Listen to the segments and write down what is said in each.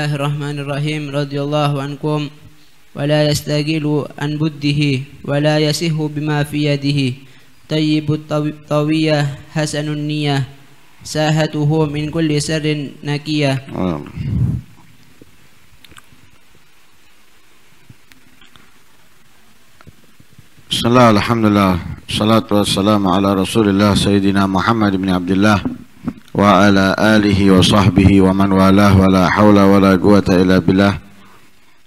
الله الرحمن الرحيم رضي الله ولا يستقيل عن بده ولا يسه بما في يده طيب الطوية حسن النية ساهته من كل سر نكية Assalamualaikum warahmatullahi wabarakatuh Salatu ala rasulillah Sayyidina Muhammad bin Abdullah وعلى آله وصحبه ومن والاه ولا حول ولا قوة إلا بالله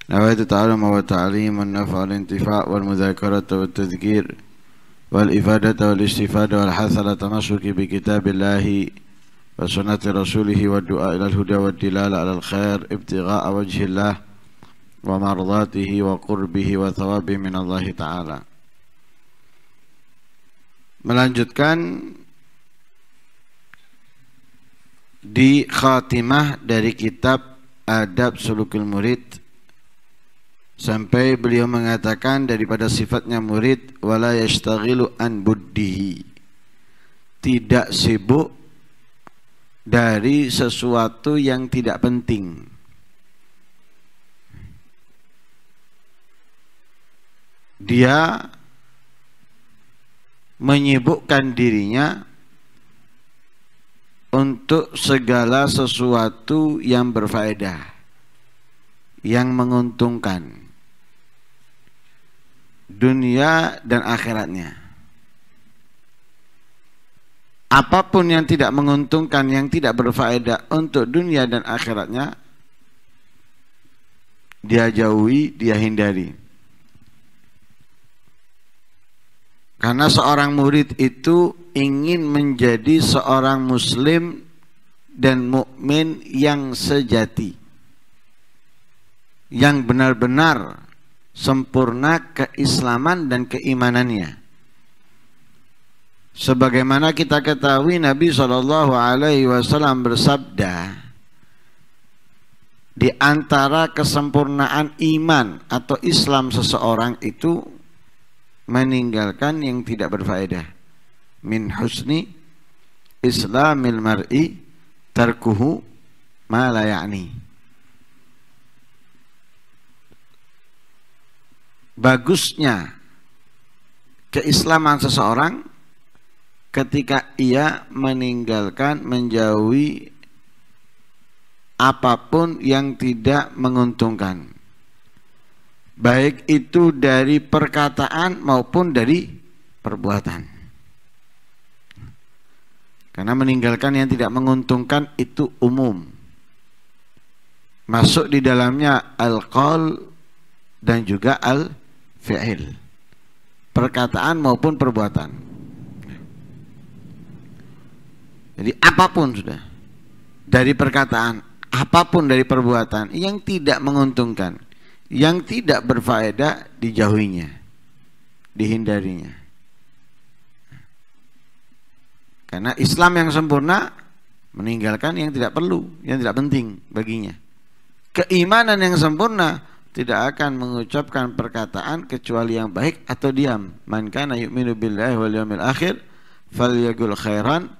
نويت التعلم والتعليم والنفع والانتفاع والمذاكرة والتذكير والإفادة والاستفادة والحث على التمسك بكتاب الله وسنة رسوله والدعاء إلى الهدى والدلالة على الخير ابتغاء وجه الله ومرضاته وقربه وثوابه من الله تعالى melanjutkan di khatimah dari kitab Adab Sulukul Murid sampai beliau mengatakan daripada sifatnya murid wala yashtaghilu an buddihi tidak sibuk dari sesuatu yang tidak penting dia menyibukkan dirinya untuk segala sesuatu yang berfaedah yang menguntungkan dunia dan akhiratnya apapun yang tidak menguntungkan yang tidak berfaedah untuk dunia dan akhiratnya dia jauhi dia hindari Karena seorang murid itu ingin menjadi seorang muslim dan mukmin yang sejati. Yang benar-benar sempurna keislaman dan keimanannya. Sebagaimana kita ketahui Nabi Shallallahu Alaihi Wasallam bersabda, di antara kesempurnaan iman atau Islam seseorang itu meninggalkan yang tidak berfaedah min husni islamil mar'i tarkuhu ma la ya'ni bagusnya keislaman seseorang ketika ia meninggalkan menjauhi apapun yang tidak menguntungkan baik itu dari perkataan maupun dari perbuatan. Karena meninggalkan yang tidak menguntungkan itu umum. Masuk di dalamnya al qal dan juga al-fi'il. Perkataan maupun perbuatan. Jadi apapun sudah dari perkataan, apapun dari perbuatan yang tidak menguntungkan yang tidak berfaedah dijauhinya dihindarinya karena Islam yang sempurna meninggalkan yang tidak perlu yang tidak penting baginya keimanan yang sempurna tidak akan mengucapkan perkataan kecuali yang baik atau diam man kana yu'minu billahi wal yawmil akhir falyagul khairan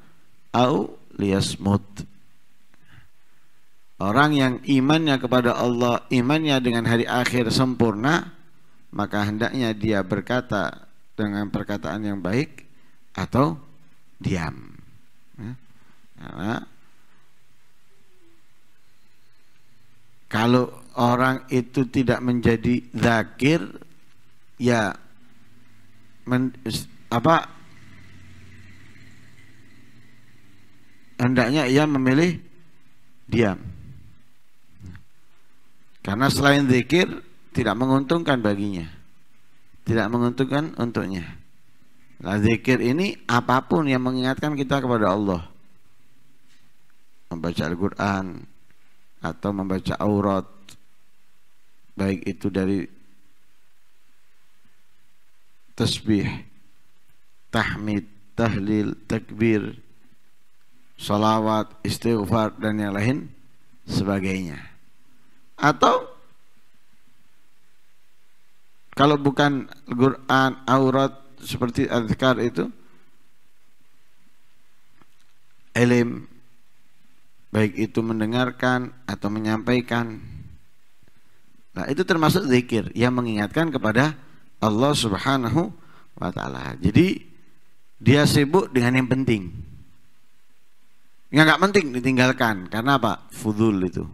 au liyasmut Orang yang imannya kepada Allah, imannya dengan hari akhir sempurna, maka hendaknya dia berkata dengan perkataan yang baik atau diam. Ya. Karena kalau orang itu tidak menjadi zakir, ya men, apa hendaknya ia memilih diam karena selain zikir tidak menguntungkan baginya. Tidak menguntungkan untuknya. Nah, zikir ini apapun yang mengingatkan kita kepada Allah. Membaca Al-Qur'an atau membaca aurat baik itu dari tasbih, tahmid, tahlil, takbir, salawat, istighfar dan yang lain sebagainya atau kalau bukan Quran aurat seperti azkar itu elim baik itu mendengarkan atau menyampaikan nah itu termasuk zikir yang mengingatkan kepada Allah Subhanahu wa taala. Jadi dia sibuk dengan yang penting. Yang nggak penting ditinggalkan karena apa? Fudul itu.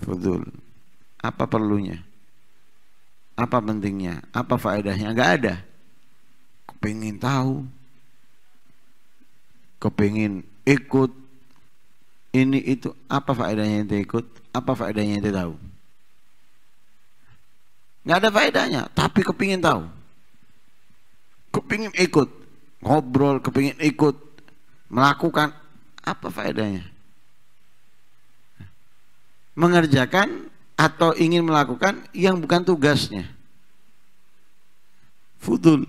Fudul. Apa perlunya? Apa pentingnya? Apa faedahnya? Enggak ada. Kepingin tahu. Kepingin ikut. Ini itu. Apa faedahnya yang ikut? Apa faedahnya yang tahu? Enggak ada faedahnya. Tapi kepingin tahu. Kepingin ikut. Ngobrol, kepingin ikut. Melakukan. Apa faedahnya? mengerjakan atau ingin melakukan yang bukan tugasnya. Fudul.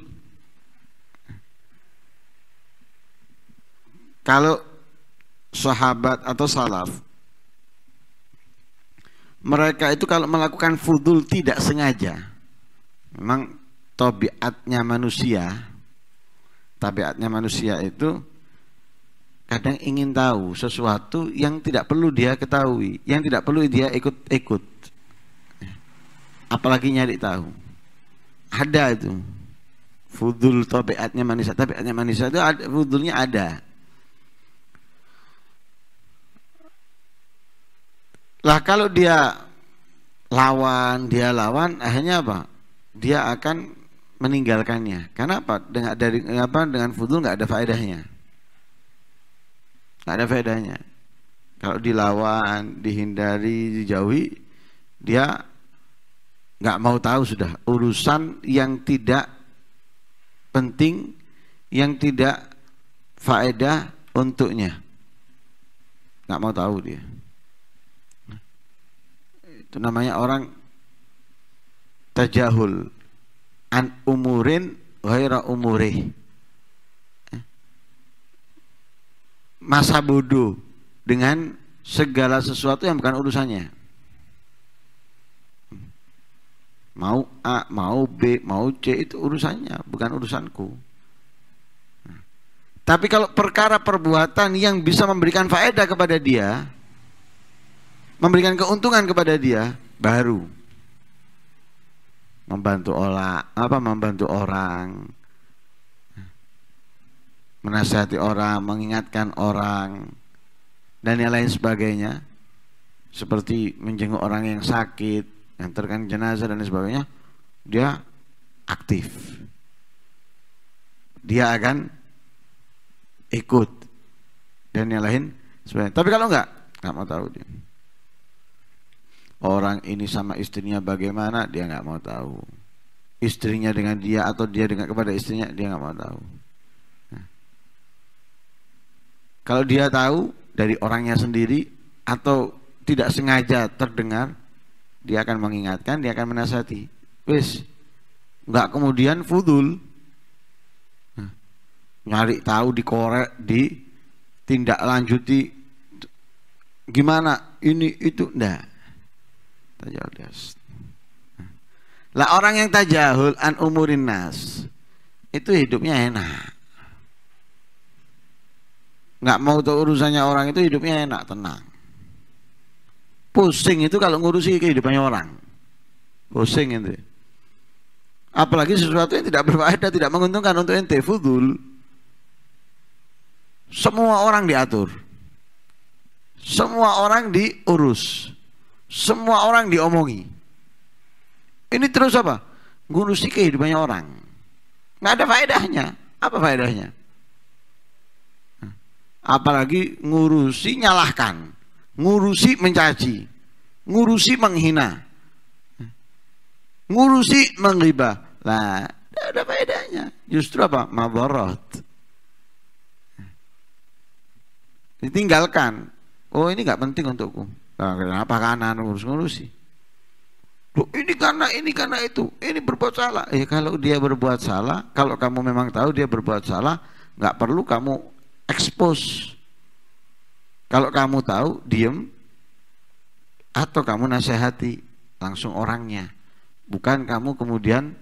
Kalau sahabat atau salaf mereka itu kalau melakukan fudul tidak sengaja memang tabiatnya manusia tabiatnya manusia itu kadang ingin tahu sesuatu yang tidak perlu dia ketahui, yang tidak perlu dia ikut-ikut. Apalagi nyari tahu. Ada itu. Fudul tabiatnya manusia, tabiatnya manusia itu ada, fudulnya ada. Lah kalau dia lawan, dia lawan, akhirnya apa? Dia akan meninggalkannya. Kenapa? Dengan dari apa? Dengan fudul nggak ada faedahnya ada bedanya kalau dilawan dihindari dijauhi dia nggak mau tahu sudah urusan yang tidak penting yang tidak faedah untuknya nggak mau tahu dia itu namanya orang tajahul an umurin ghaira umurih masa bodoh dengan segala sesuatu yang bukan urusannya. Mau A, mau B, mau C itu urusannya, bukan urusanku. tapi kalau perkara perbuatan yang bisa memberikan faedah kepada dia, memberikan keuntungan kepada dia, baru membantu orang, apa membantu orang, menasihati orang, mengingatkan orang, dan yang lain sebagainya. Seperti menjenguk orang yang sakit, yang terkena jenazah dan sebagainya, dia aktif. Dia akan ikut dan yang lain sebagainya. Tapi kalau enggak, enggak mau tahu dia. Orang ini sama istrinya bagaimana, dia enggak mau tahu. Istrinya dengan dia atau dia dengan kepada istrinya, dia enggak mau tahu. Kalau dia tahu dari orangnya sendiri atau tidak sengaja terdengar, dia akan mengingatkan, dia akan menasihati. Wis, nggak kemudian fudul nah, nyari tahu di korek di tindak lanjuti gimana ini itu ndak tajahul nah, lah orang yang tajahul an umurin nas itu hidupnya enak nggak mau tuh urusannya orang itu hidupnya enak tenang pusing itu kalau ngurusi kehidupannya orang pusing itu apalagi sesuatu yang tidak berfaedah tidak menguntungkan untuk ente fudul semua orang diatur semua orang diurus semua orang diomongi ini terus apa ngurusi kehidupannya orang nggak ada faedahnya apa faedahnya apalagi ngurusi nyalahkan, ngurusi mencaci, ngurusi menghina, ngurusi menghibah. Lah, tidak ada bedanya? Justru apa? Mabarot. Ditinggalkan. Oh ini nggak penting untukku. Nah, kenapa kanan ngurus-ngurusi? Loh, ini karena ini karena itu, ini berbuat salah. Eh kalau dia berbuat salah, kalau kamu memang tahu dia berbuat salah, nggak perlu kamu expose. Kalau kamu tahu, diem. Atau kamu nasihati langsung orangnya. Bukan kamu kemudian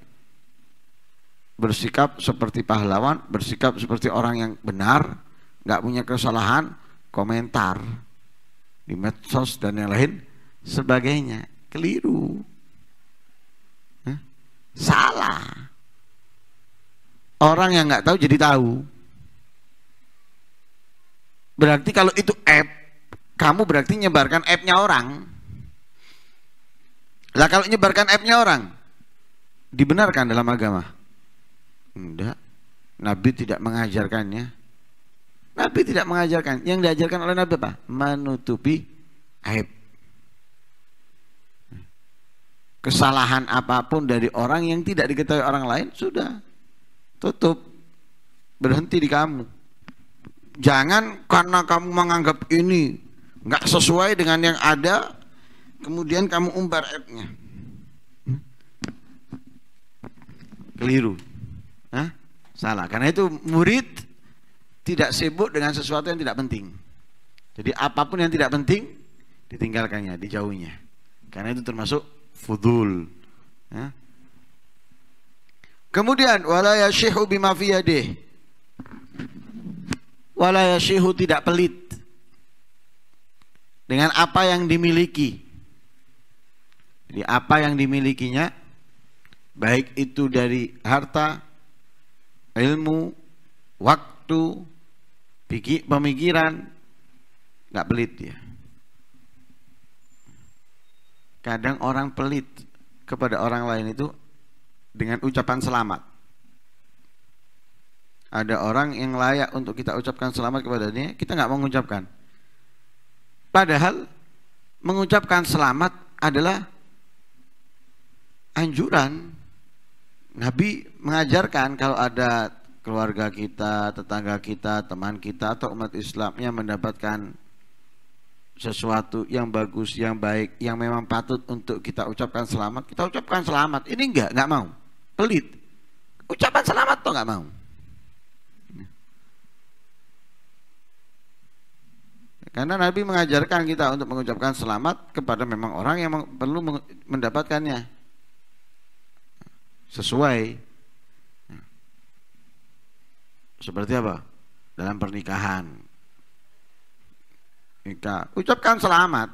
bersikap seperti pahlawan, bersikap seperti orang yang benar, nggak punya kesalahan, komentar di medsos dan yang lain sebagainya. Keliru. Hah? Salah. Orang yang nggak tahu jadi tahu. Berarti kalau itu app, kamu berarti nyebarkan app-nya orang. Lah kalau nyebarkan app-nya orang, dibenarkan dalam agama? Enggak. Nabi tidak mengajarkannya. Nabi tidak mengajarkan. Yang diajarkan oleh Nabi apa? Menutupi aib. Kesalahan apapun dari orang yang tidak diketahui orang lain sudah tutup. Berhenti di kamu. Jangan karena kamu menganggap ini nggak sesuai dengan yang ada, kemudian kamu umbar app-nya. Keliru. Hah? Salah. Karena itu murid tidak sibuk dengan sesuatu yang tidak penting. Jadi apapun yang tidak penting ditinggalkannya, dijauhnya Karena itu termasuk fudul. Hah? Kemudian wala yashihu bima fi wala tidak pelit dengan apa yang dimiliki. Jadi apa yang dimilikinya baik itu dari harta, ilmu, waktu, pemikiran nggak pelit dia. Kadang orang pelit kepada orang lain itu dengan ucapan selamat ada orang yang layak untuk kita ucapkan selamat kepada dia, kita nggak mengucapkan. Padahal mengucapkan selamat adalah anjuran. Nabi mengajarkan kalau ada keluarga kita, tetangga kita, teman kita atau umat Islam yang mendapatkan sesuatu yang bagus, yang baik, yang memang patut untuk kita ucapkan selamat, kita ucapkan selamat. Ini enggak, enggak mau. Pelit. Ucapan selamat toh enggak mau. Karena Nabi mengajarkan kita untuk mengucapkan selamat kepada memang orang yang perlu mendapatkannya. Sesuai. Seperti apa? Dalam pernikahan. Kita ucapkan selamat.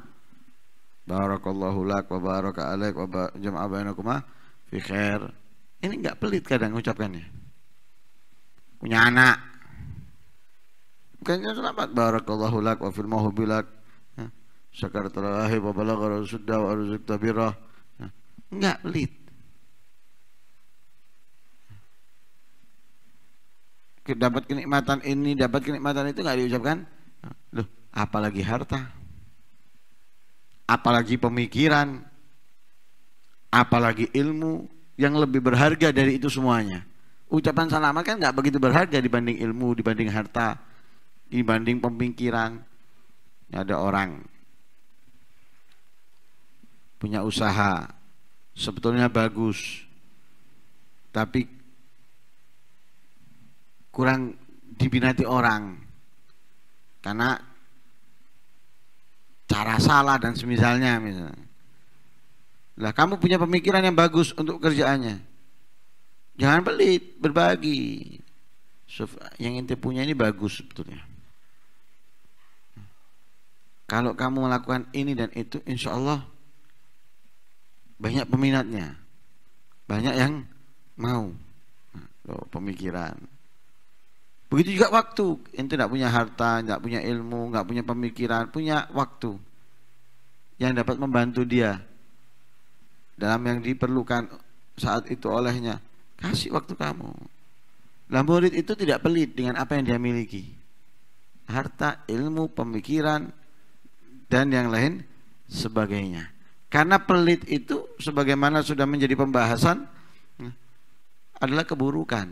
Barakallahu lak wa baraka alaik wa jama'a bainakuma fi khair. Ini enggak pelit kadang ucapkannya. Punya anak, Bukannya selamat. Barakallahu lak wa mahu bilak. Ya. terakhir wa balagha rasudda wa arzuk tabirah. Ya. Enggak pelit. dapat kenikmatan ini, dapat kenikmatan itu nggak diucapkan. Loh, apalagi harta. Apalagi pemikiran. Apalagi ilmu yang lebih berharga dari itu semuanya. Ucapan selamat kan nggak begitu berharga dibanding ilmu, dibanding harta, dibanding pemikiran ada orang punya usaha sebetulnya bagus tapi kurang dibinati orang karena cara salah dan semisalnya misalnya lah kamu punya pemikiran yang bagus untuk kerjaannya jangan pelit berbagi yang inti punya ini bagus sebetulnya kalau kamu melakukan ini dan itu, insya Allah banyak peminatnya, banyak yang mau. Nah, loh, pemikiran. Begitu juga waktu. itu tidak punya harta, tidak punya ilmu, nggak punya pemikiran, punya waktu yang dapat membantu dia dalam yang diperlukan saat itu olehnya. Kasih waktu kamu. Lah murid itu tidak pelit dengan apa yang dia miliki. Harta, ilmu, pemikiran, dan yang lain sebagainya. Karena pelit itu sebagaimana sudah menjadi pembahasan ya, adalah keburukan.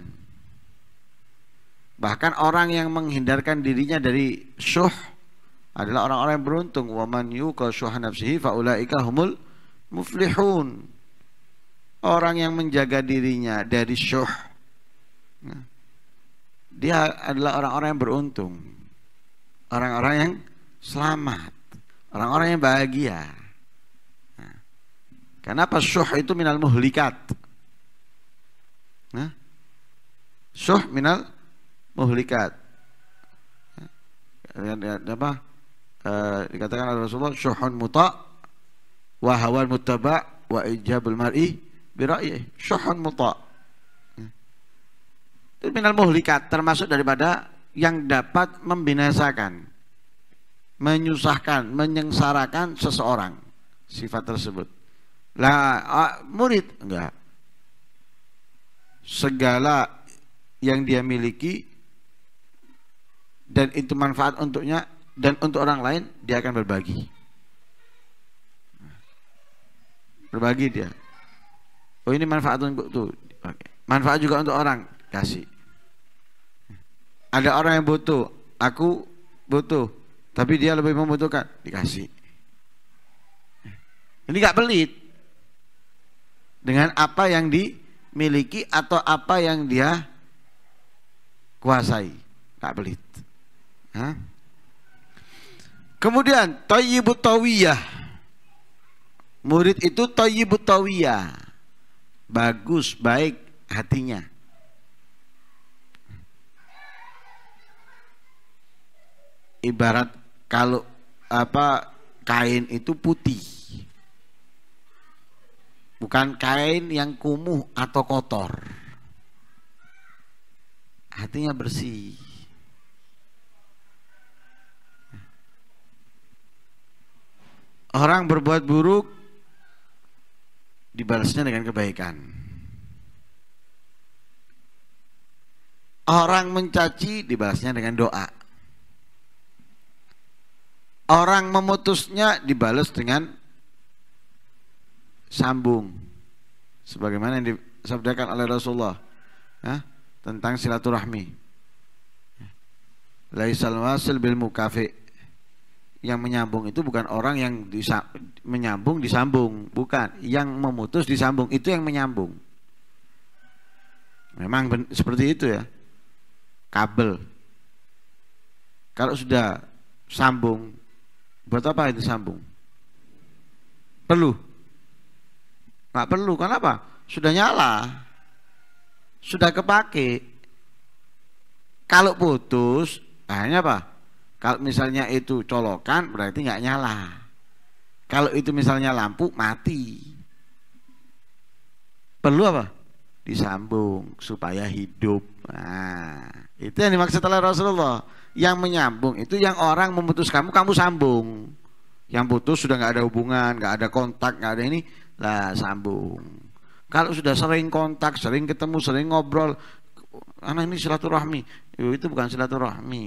Bahkan orang yang menghindarkan dirinya dari syuh adalah orang-orang yang beruntung. Wa man yuqa syuha nafsihi faulaika humul muflihun. Orang yang menjaga dirinya dari syuh ya, dia adalah orang-orang yang beruntung, orang-orang yang selamat. Orang-orang yang bahagia. Nah. Karena Kenapa syuh itu minal muhlikat? Nah. Syuh minal muhlikat. Nah. Apa? Eh, dikatakan oleh Rasulullah syuhun muta wa mutaba muttaba wa ijabul mar'i bi Syuhun muta. Nah. Itu minal muhlikat termasuk daripada yang dapat membinasakan menyusahkan, menyengsarakan seseorang sifat tersebut. Lah murid enggak. Segala yang dia miliki dan itu manfaat untuknya dan untuk orang lain dia akan berbagi. Berbagi dia. Oh ini manfaat untuk tuh. Manfaat juga untuk orang kasih. Ada orang yang butuh, aku butuh, tapi dia lebih membutuhkan, dikasih. Ini gak pelit. Dengan apa yang dimiliki atau apa yang dia kuasai. gak pelit. Hah? Kemudian toyibutawiyah Tawiyah. Murid itu toyibutawiyah, Tawiyah. Bagus, baik hatinya. Ibarat kalau apa kain itu putih bukan kain yang kumuh atau kotor hatinya bersih orang berbuat buruk dibalasnya dengan kebaikan orang mencaci dibalasnya dengan doa Orang memutusnya dibalas dengan sambung. Sebagaimana yang disabdakan oleh Rasulullah ya, tentang silaturahmi. Laisal wasil bil mukafi. Yang menyambung itu bukan orang yang disa menyambung disambung, bukan. Yang memutus disambung itu yang menyambung. Memang seperti itu ya. Kabel. Kalau sudah sambung Buat apa itu sambung? Perlu? Nggak perlu, kenapa? Sudah nyala, sudah kepake. Kalau putus, hanya apa? Kalau misalnya itu colokan, berarti nggak nyala. Kalau itu misalnya lampu, mati. Perlu apa? Disambung supaya hidup. Nah itu yang dimaksud oleh Rasulullah. Yang menyambung itu yang orang memutus kamu, kamu sambung. Yang putus sudah nggak ada hubungan, nggak ada kontak, nggak ada ini, lah sambung. Kalau sudah sering kontak, sering ketemu, sering ngobrol, anak ini silaturahmi, itu bukan silaturahmi.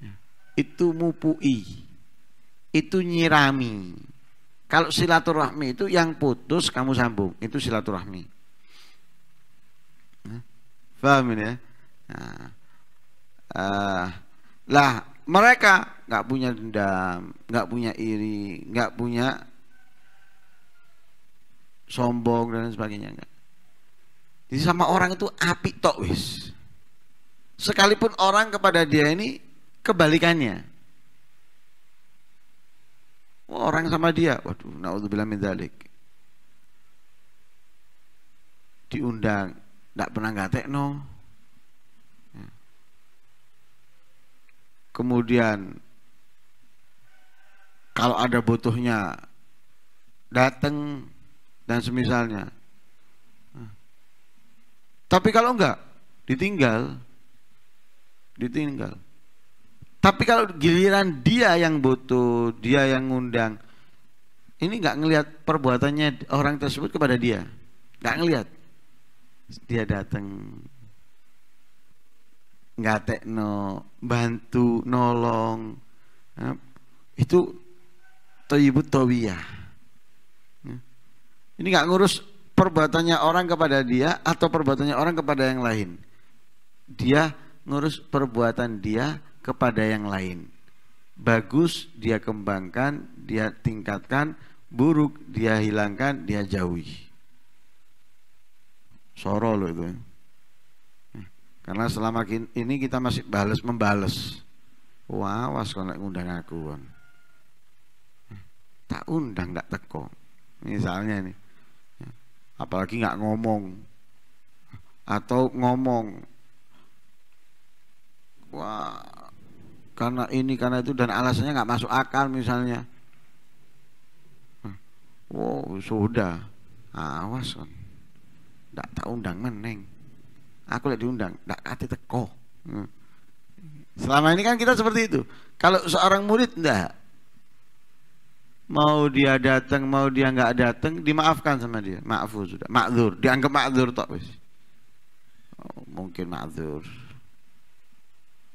Ya. Itu mupui, itu nyirami. Kalau silaturahmi itu yang putus kamu sambung, itu silaturahmi. Faham ini ya? Nah, uh, lah mereka nggak punya dendam, nggak punya iri, nggak punya sombong dan sebagainya. Enggak. Jadi sama orang itu api tok wis. Sekalipun orang kepada dia ini kebalikannya. Oh, orang sama dia, waduh, naudzubillah min dzalik. Diundang, tidak pernah no. Ya. Kemudian kalau ada butuhnya datang dan semisalnya. Ya. Tapi kalau enggak ditinggal ditinggal. Tapi kalau giliran dia yang butuh, dia yang ngundang, ini nggak ngelihat perbuatannya orang tersebut kepada dia, nggak ngelihat dia datang nggak tekno bantu nolong nah, itu toibut tawiyah nah, ini nggak ngurus perbuatannya orang kepada dia atau perbuatannya orang kepada yang lain dia ngurus perbuatan dia kepada yang lain bagus dia kembangkan dia tingkatkan buruk dia hilangkan dia jauhi Soro lo itu. Eh, karena selama ini kita masih balas membalas. Wah, kalau ngundang aku. Kan. Tak undang tak teko. Misalnya ini. Eh, apalagi nggak ngomong atau ngomong. Wah, karena ini karena itu dan alasannya nggak masuk akal misalnya. Wow, sudah. Awas kan tak tak undang meneng aku lagi diundang ndak kate teko hmm. selama ini kan kita seperti itu kalau seorang murid ndak mau dia datang mau dia nggak datang dimaafkan sama dia maafu sudah makzur dianggap makzur tok wis oh, mungkin makzur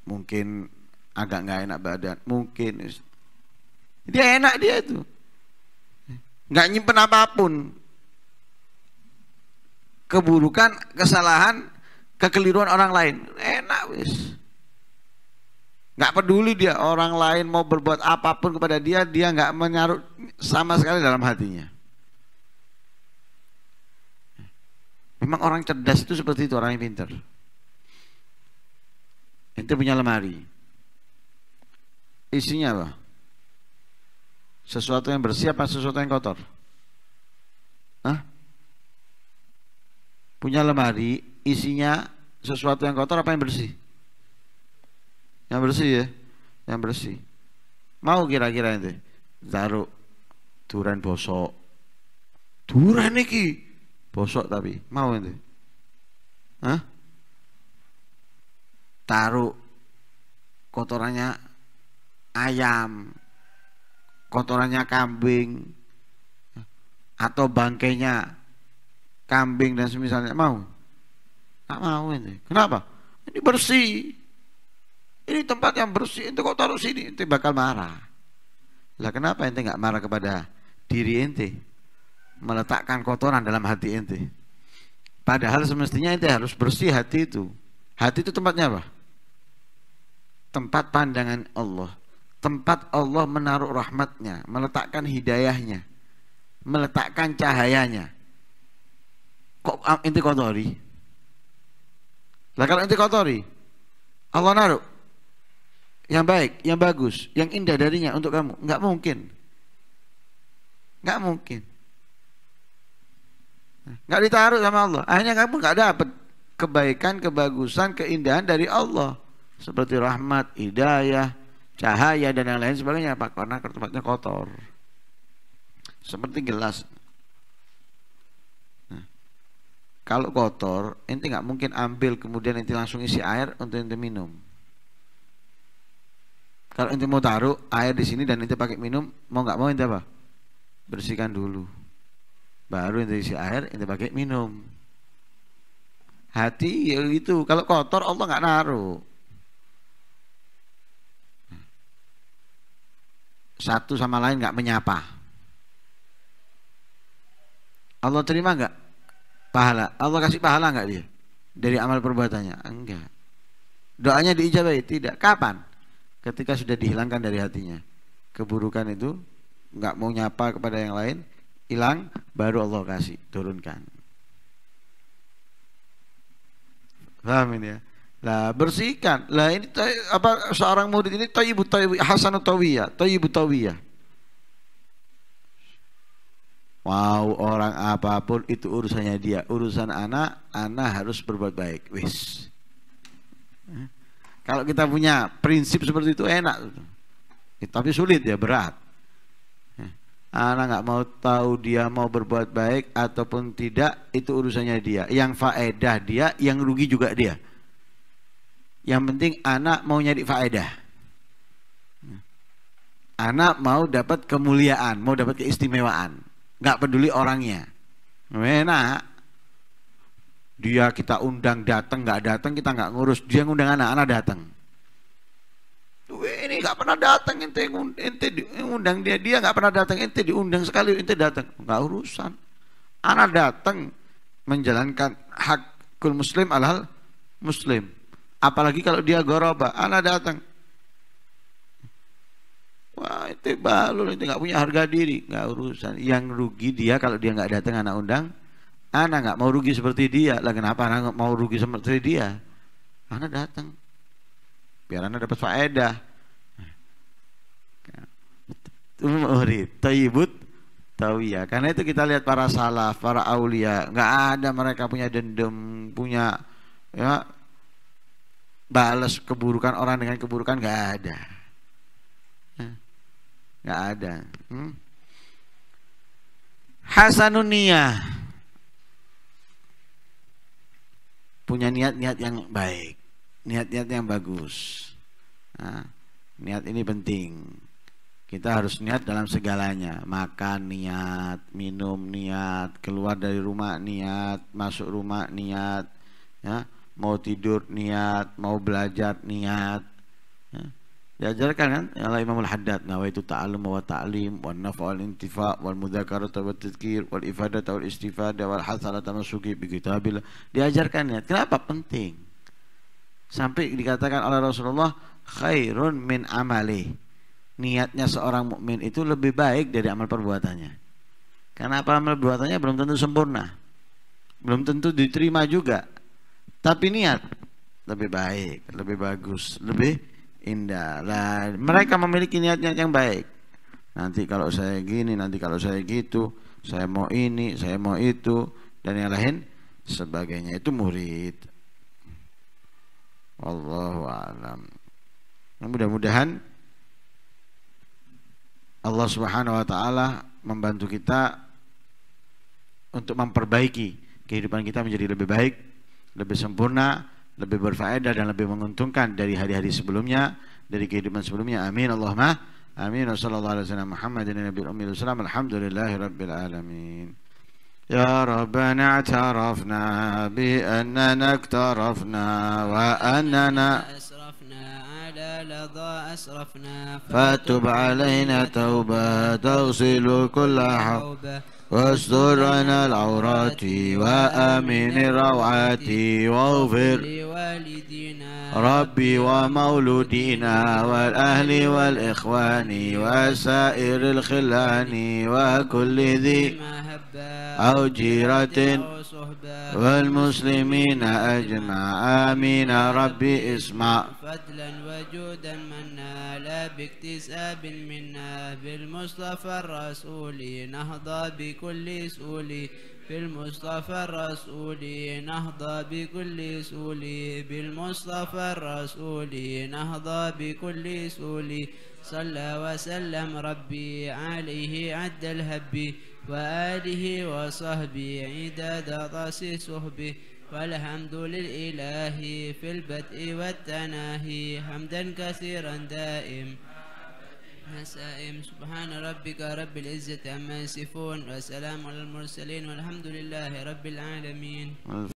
mungkin agak nggak enak badan mungkin dia enak dia itu nggak nyimpen apapun keburukan, kesalahan, kekeliruan orang lain. Enak wis. Nggak peduli dia orang lain mau berbuat apapun kepada dia, dia nggak menyarut sama sekali dalam hatinya. Memang orang cerdas itu seperti itu, orang yang pinter. Itu punya lemari. Isinya apa? Sesuatu yang bersih apa sesuatu yang kotor? Hah? punya lemari isinya sesuatu yang kotor apa yang bersih? Yang bersih ya, yang bersih. Mau kira-kira itu taruh duren bosok. Duren iki bosok tapi mau itu. Hah? Taruh kotorannya ayam, kotorannya kambing atau bangkainya kambing dan semisalnya mau tak mau ini kenapa ini bersih ini tempat yang bersih itu kok taruh sini itu bakal marah lah kenapa ente nggak marah kepada diri ente meletakkan kotoran dalam hati ente padahal semestinya ente harus bersih hati itu hati itu tempatnya apa tempat pandangan Allah tempat Allah menaruh rahmatnya meletakkan hidayahnya meletakkan cahayanya kok ah, inti kotori lah kalau inti kotori Allah naruh yang baik, yang bagus, yang indah darinya untuk kamu nggak mungkin nggak mungkin nggak ditaruh sama Allah akhirnya kamu nggak dapat kebaikan, kebagusan, keindahan dari Allah seperti rahmat, hidayah, cahaya dan yang lain sebagainya pak karena tempatnya kotor seperti gelas kalau kotor ente nggak mungkin ambil kemudian ente langsung isi air untuk ente minum kalau ente mau taruh air di sini dan ente pakai minum mau nggak mau ente apa bersihkan dulu baru ente isi air ente pakai minum hati ya gitu kalau kotor Allah nggak naruh satu sama lain nggak menyapa Allah terima nggak Pahala. Allah kasih pahala nggak dia? Dari amal perbuatannya? Enggak. Doanya diijabah ya, Tidak. Kapan? Ketika sudah dihilangkan dari hatinya. Keburukan itu nggak mau nyapa kepada yang lain, hilang, baru Allah kasih, turunkan. Paham ini ya? Lah bersihkan. Lah ini apa seorang murid ini thayyibut thayyib hasanut tawiyah, thayyibut tawiyah. Mau orang apapun itu urusannya dia. Urusan anak, anak harus berbuat baik. Wis. Kalau kita punya prinsip seperti itu enak. Eh, tapi sulit ya, berat. Eh, anak nggak mau tahu dia mau berbuat baik ataupun tidak, itu urusannya dia. Yang faedah dia, yang rugi juga dia. Yang penting anak mau nyari faedah. Eh, anak mau dapat kemuliaan, mau dapat keistimewaan nggak peduli orangnya enak dia kita undang datang nggak datang kita nggak ngurus dia ngundang anak-anak datang ini nggak pernah datang ente ente undang dia dia nggak pernah datang ente diundang sekali ente datang nggak urusan anak datang menjalankan hak kul muslim alhal muslim apalagi kalau dia goroba anak datang Wah, itu balu itu nggak punya harga diri, nggak urusan. Yang rugi dia kalau dia nggak datang anak undang, anak nggak mau rugi seperti dia. Lah kenapa anak mau rugi seperti dia? Anak datang, biar anak dapat faedah. Murid, tayyibut, tawiyah. Karena itu kita lihat para salaf, para aulia, nggak ada mereka punya dendam, punya ya balas keburukan orang dengan keburukan nggak ada nggak ada hmm? hasanun punya niat-niat yang baik niat-niat yang bagus nah, niat ini penting kita harus niat dalam segalanya makan niat minum niat keluar dari rumah niat masuk rumah niat ya mau tidur niat mau belajar niat ya diajarkan kan ya, Allah Imam Al-Haddad nah, itu ta'allum wa ta'lim wa nafa' wal intifa' wal mudzakarah wa tadzkir wal ifadah wal istifadah wal hasalah tamasuki bi kitabil diajarkan ya kenapa penting sampai dikatakan oleh Rasulullah khairun min amali niatnya seorang mukmin itu lebih baik dari amal perbuatannya karena apa amal perbuatannya belum tentu sempurna belum tentu diterima juga tapi niat lebih baik lebih bagus lebih indah. Lah, mereka memiliki niat-niat yang baik. Nanti kalau saya gini, nanti kalau saya gitu, saya mau ini, saya mau itu, dan yang lain sebagainya itu murid. Allah a'lam. Nah, mudah-mudahan Allah Subhanahu wa taala membantu kita untuk memperbaiki kehidupan kita menjadi lebih baik, lebih sempurna lebih berfaedah dan lebih menguntungkan dari hari-hari sebelumnya dari kehidupan sebelumnya amin Allahumma amin sallallahu alaihi wasallam Muhammadin nabiyil ummi wasallam alhamdulillahirabbil alamin يا ربنا اعترفنا بأننا اقترفنا وأننا أسرفنا على لظى أسرفنا فتب علينا توبة تغسل كل حوبة واستر عنا العورات وامن الروعات واغفر لوالدينا ربي ومولودينا والاهل والاخوان وسائر الخلان وكل ذي او جيره والمسلمين أجمع آمين ربي اسمع فضلا وجودا منا لا باكتساب منا بالمصطفى الرسول نهضى بكل في بالمصطفى الرسول نهضى بكل سؤول بالمصطفى الرسول نهضى بكل سؤول صلى وسلم ربي عليه عد الهبي وآله وصحبه عداد طاس صحبه والحمد للإله في البدء والتناهي حمدا كثيرا دائم مسائم سبحان ربك رب العزة عما يصفون وسلام على المرسلين والحمد لله رب العالمين